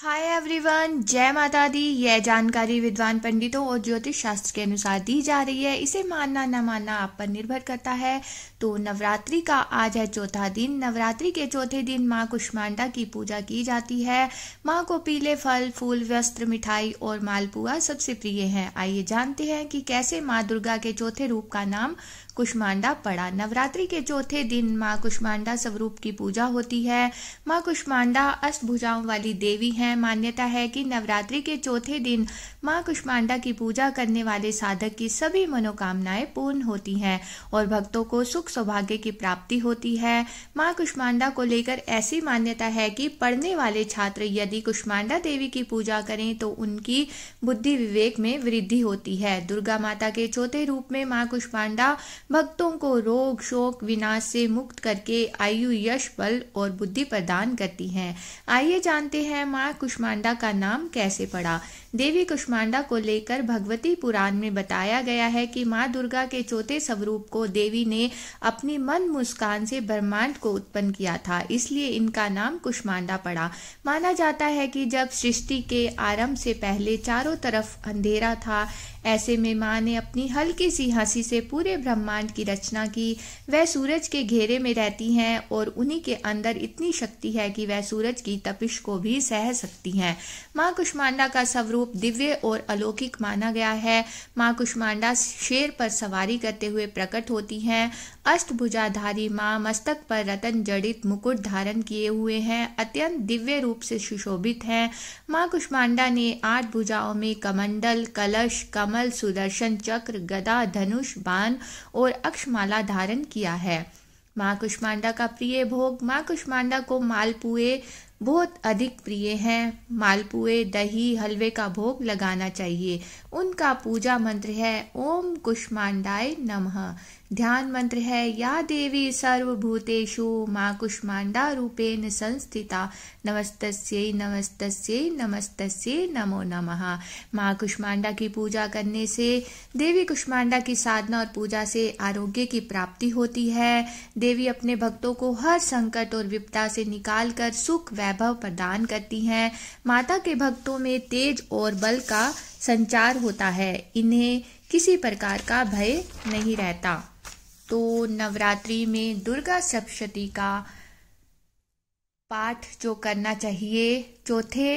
hi everyone जय माता दी यह जानकारी विद्वान पंडितों और ज्योतिष शास्त्र के अनुसार दी जा रही है इसे मानना न मानना आप पर निर्भर करता है तो नवरात्रि का आज है चौथा दिन नवरात्रि के चौथे दिन माँ कुष्मांडा की पूजा की जाती है माँ को पीले फल फूल वस्त्र मिठाई और मालपुआ सबसे प्रिय है आइए जानते हैं कि कैसे माँ दुर्गा के चौथे रूप का नाम कुष्मांडा पड़ा नवरात्रि के चौथे दिन माँ कुष्मांडा स्वरूप की पूजा होती है माँ कुष्मांडा अष्टभुजाओं वाली देवी हैं मान्यता है कि नवरात्रि के चौथे दिन माँ कुष्मांडा की पूजा करने वाले साधक की सभी मनोकामनाएं पूर्ण होती हैं और भक्तों को सुख सौभाग्य की प्राप्ति होती है माँ कुष्मांडा को लेकर ऐसी मान्यता है कि पढ़ने वाले छात्र यदि कुष्मांडा देवी की पूजा करें तो उनकी बुद्धि विवेक में वृद्धि होती है दुर्गा माता के चौथे रूप में माँ कुष्मांडा भक्तों को रोग शोक विनाश से मुक्त करके आयु यश बल और बुद्धि प्रदान करती हैं आइए जानते हैं माँ कुष्मांडा का नाम कैसे पड़ा देवी कुष्मांडा को लेकर भगवती पुराण में बताया गया है कि माँ दुर्गा के चौथे स्वरूप को देवी ने अपनी मन मुस्कान से ब्रह्मांड को उत्पन्न किया था इसलिए इनका नाम कुष्मांडा पड़ा माना जाता है कि जब सृष्टि के आरंभ से पहले चारों तरफ अंधेरा था ऐसे में माँ ने अपनी हल्की सी हंसी से पूरे ब्रह्मांड की रचना की वह सूरज के घेरे में रहती हैं और उन्हीं के अंदर इतनी शक्ति है कि वह सूरज की तपिश को भी सह सकती हैं माँ कुष्मांडा का स्वरूप दिव्य और अलौकिक माना गया है माँ कुष्मांडा शेर पर सवारी करते हुए प्रकट होती हैं अष्टभुजाधारी माँ मस्तक पर रतन जड़ित मुकुट धारण किए हुए हैं अत्यंत दिव्य रूप से सुशोभित हैं माँ कुष्मांडा ने आठ भुजाओं में कमंडल कलश कमल कमल सुदर्शन चक्र गदा धनुष बाण और अक्षमाला धारण किया है माँ कुष्मांडा का प्रिय भोग माँ कुष्मांडा को मालपुए बहुत अधिक प्रिय हैं मालपुए दही हलवे का भोग लगाना चाहिए उनका पूजा मंत्र है ओम कुष्मांडाय नमः ध्यान मंत्र है या देवी सर्वभूतेषु माँ कुष्मांडा रूपेण संस्थिता नमस्तस्ये नमस्तस्ये नमस्तस्ये नमो नमः माँ कुष्मांडा की पूजा करने से देवी कुष्मांडा की साधना और पूजा से आरोग्य की प्राप्ति होती है देवी अपने भक्तों को हर संकट और विपदा से निकाल कर सुख वैभव प्रदान करती हैं माता के भक्तों में तेज और बल का संचार होता है इन्हें किसी प्रकार का भय नहीं रहता तो नवरात्रि में दुर्गा सप्तशती का पाठ जो करना चाहिए चौथे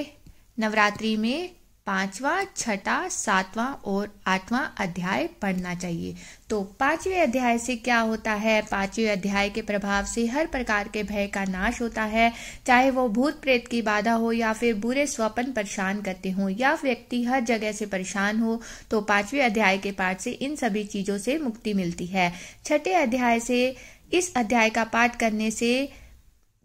नवरात्रि में पांचवा छठा सातवां और आठवां अध्याय पढ़ना चाहिए तो पांचवें अध्याय से क्या होता है पांचवें अध्याय के प्रभाव से हर प्रकार के भय का नाश होता है चाहे वो भूत प्रेत की बाधा हो या फिर बुरे स्वप्न परेशान करते हो या व्यक्ति हर जगह से परेशान हो तो पांचवें अध्याय के पाठ से इन सभी चीजों से मुक्ति मिलती है छठे अध्याय से इस अध्याय का पाठ करने से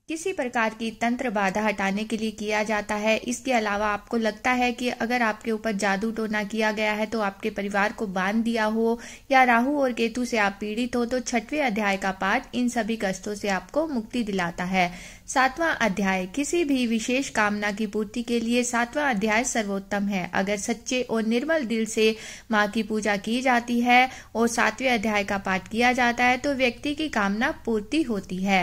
किसी प्रकार की तंत्र बाधा हटाने के लिए किया जाता है इसके अलावा आपको लगता है कि अगर आपके ऊपर जादू टोना किया गया है तो आपके परिवार को बांध दिया हो या राहु और केतु से आप पीड़ित हो तो छठवें अध्याय का पाठ इन सभी कष्टों से आपको मुक्ति दिलाता है सातवां अध्याय किसी भी विशेष कामना की पूर्ति के लिए सातवां अध्याय सर्वोत्तम है अगर सच्चे और निर्मल दिल से माँ की पूजा की जाती है और सातवें अध्याय का पाठ किया जाता है तो व्यक्ति की कामना पूर्ति होती है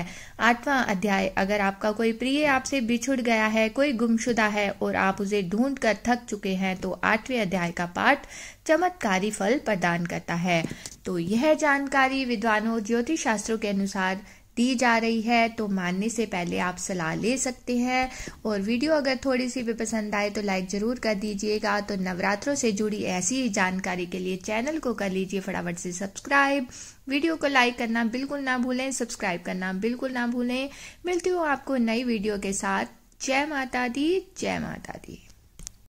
आठवां अध्याय अगर आपका कोई प्रिय आपसे बिछुड़ गया है कोई गुमशुदा है और आप उसे ढूंढ कर थक चुके हैं तो आठवें अध्याय का पाठ चमत्कारी फल प्रदान करता है तो यह जानकारी विद्वानों ज्योतिष शास्त्रों के अनुसार दी जा रही है तो मानने से पहले आप सलाह ले सकते हैं और वीडियो अगर थोड़ी सी भी पसंद आए तो लाइक ज़रूर कर दीजिएगा तो नवरात्रों से जुड़ी ऐसी ही जानकारी के लिए चैनल को कर लीजिए फटाफट से सब्सक्राइब वीडियो को लाइक करना बिल्कुल ना भूलें सब्सक्राइब करना बिल्कुल ना भूलें मिलती हूँ आपको नई वीडियो के साथ जय माता दी जय माता दी